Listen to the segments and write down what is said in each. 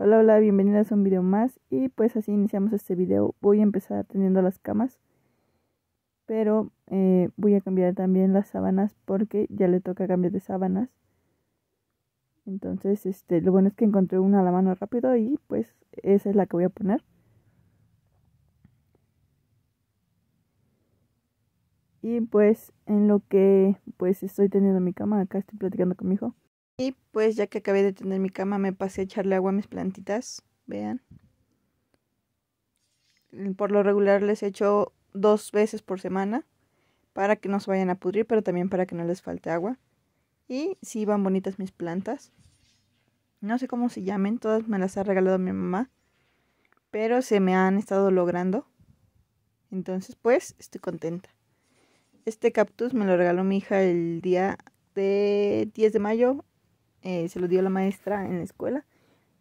Hola, hola, bienvenidas a un video más y pues así iniciamos este video. Voy a empezar teniendo las camas, pero eh, voy a cambiar también las sábanas porque ya le toca cambiar de sábanas. Entonces, este, lo bueno es que encontré una a la mano rápido y pues esa es la que voy a poner. Y pues en lo que pues estoy teniendo mi cama, acá estoy platicando con mi hijo. Y pues ya que acabé de tener mi cama, me pasé a echarle agua a mis plantitas. Vean. Por lo regular les echo dos veces por semana para que no se vayan a pudrir, pero también para que no les falte agua. Y si van bonitas mis plantas. No sé cómo se llamen, todas me las ha regalado mi mamá, pero se me han estado logrando. Entonces, pues, estoy contenta. Este cactus me lo regaló mi hija el día de 10 de mayo eh, se lo dio la maestra en la escuela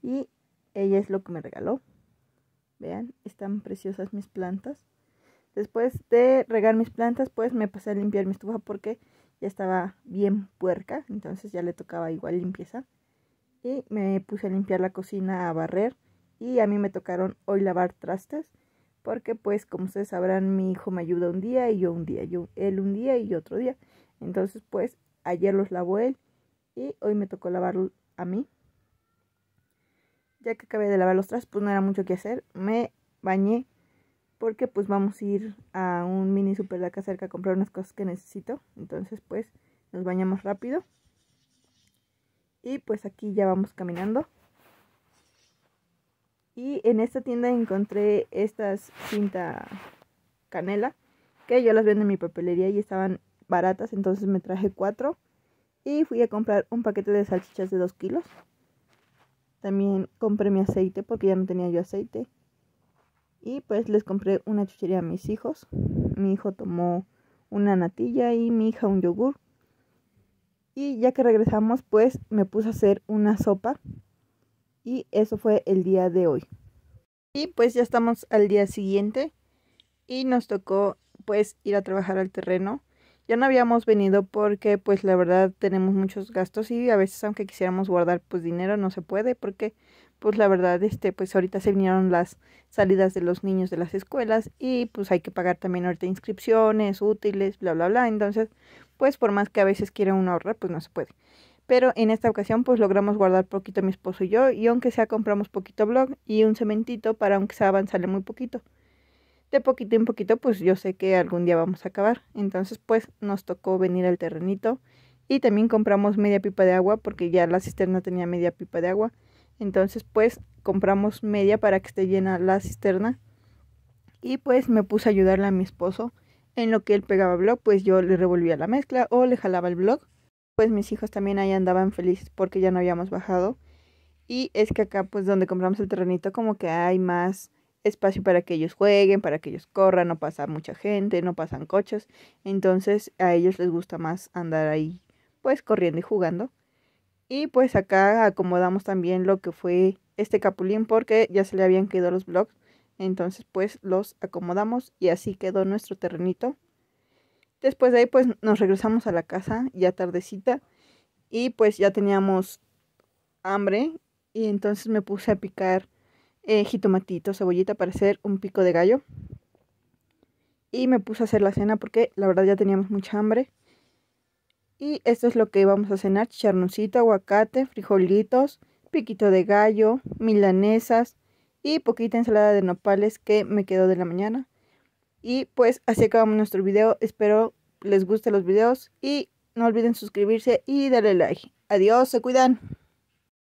y ella es lo que me regaló. Vean, están preciosas mis plantas. Después de regar mis plantas, pues me pasé a limpiar mi estufa porque ya estaba bien puerca, entonces ya le tocaba igual limpieza. Y me puse a limpiar la cocina, a barrer y a mí me tocaron hoy lavar trastes porque pues como ustedes sabrán mi hijo me ayuda un día y yo un día, yo él un día y yo otro día. Entonces pues ayer los lavó él y hoy me tocó lavarlo a mí. Ya que acabé de lavar los trastes, pues no era mucho que hacer. Me bañé porque pues vamos a ir a un mini super de acá cerca a comprar unas cosas que necesito. Entonces pues nos bañamos rápido. Y pues aquí ya vamos caminando. Y en esta tienda encontré estas cinta canela que yo las vendo en mi papelería y estaban baratas, entonces me traje cuatro y fui a comprar un paquete de salchichas de 2 kilos. También compré mi aceite porque ya no tenía yo aceite. Y pues les compré una chuchería a mis hijos. Mi hijo tomó una natilla y mi hija un yogur. Y ya que regresamos, pues me puse a hacer una sopa. Y eso fue el día de hoy. Y pues ya estamos al día siguiente. Y nos tocó pues ir a trabajar al terreno. Ya no habíamos venido porque pues la verdad tenemos muchos gastos y a veces aunque quisiéramos guardar pues dinero no se puede porque pues la verdad este pues ahorita se vinieron las salidas de los niños de las escuelas y pues hay que pagar también ahorita inscripciones, útiles, bla bla bla, entonces pues por más que a veces quiera uno ahorrar pues no se puede. Pero en esta ocasión pues logramos guardar poquito mi esposo y yo y aunque sea compramos poquito blog y un cementito para aunque sea sale muy poquito de poquito en poquito, pues yo sé que algún día vamos a acabar. Entonces, pues nos tocó venir al terrenito y también compramos media pipa de agua porque ya la cisterna tenía media pipa de agua. Entonces, pues compramos media para que esté llena la cisterna. Y pues me puse a ayudarle a mi esposo en lo que él pegaba blog, pues yo le revolvía la mezcla o le jalaba el blog. Pues mis hijos también ahí andaban felices porque ya no habíamos bajado. Y es que acá, pues donde compramos el terrenito, como que hay más espacio para que ellos jueguen, para que ellos corran, no pasa mucha gente, no pasan coches, entonces a ellos les gusta más andar ahí pues corriendo y jugando. Y pues acá acomodamos también lo que fue este capulín porque ya se le habían quedado los blogs, entonces pues los acomodamos y así quedó nuestro terrenito. Después de ahí pues nos regresamos a la casa ya tardecita y pues ya teníamos hambre y entonces me puse a picar eh, jitomatito, cebollita para hacer un pico de gallo. Y me puse a hacer la cena porque la verdad ya teníamos mucha hambre. Y esto es lo que vamos a cenar, charnucito, aguacate, frijolitos, piquito de gallo, milanesas y poquita ensalada de nopales que me quedó de la mañana. Y pues así acabamos nuestro video, espero les gusten los videos y no olviden suscribirse y darle like. Adiós, se cuidan.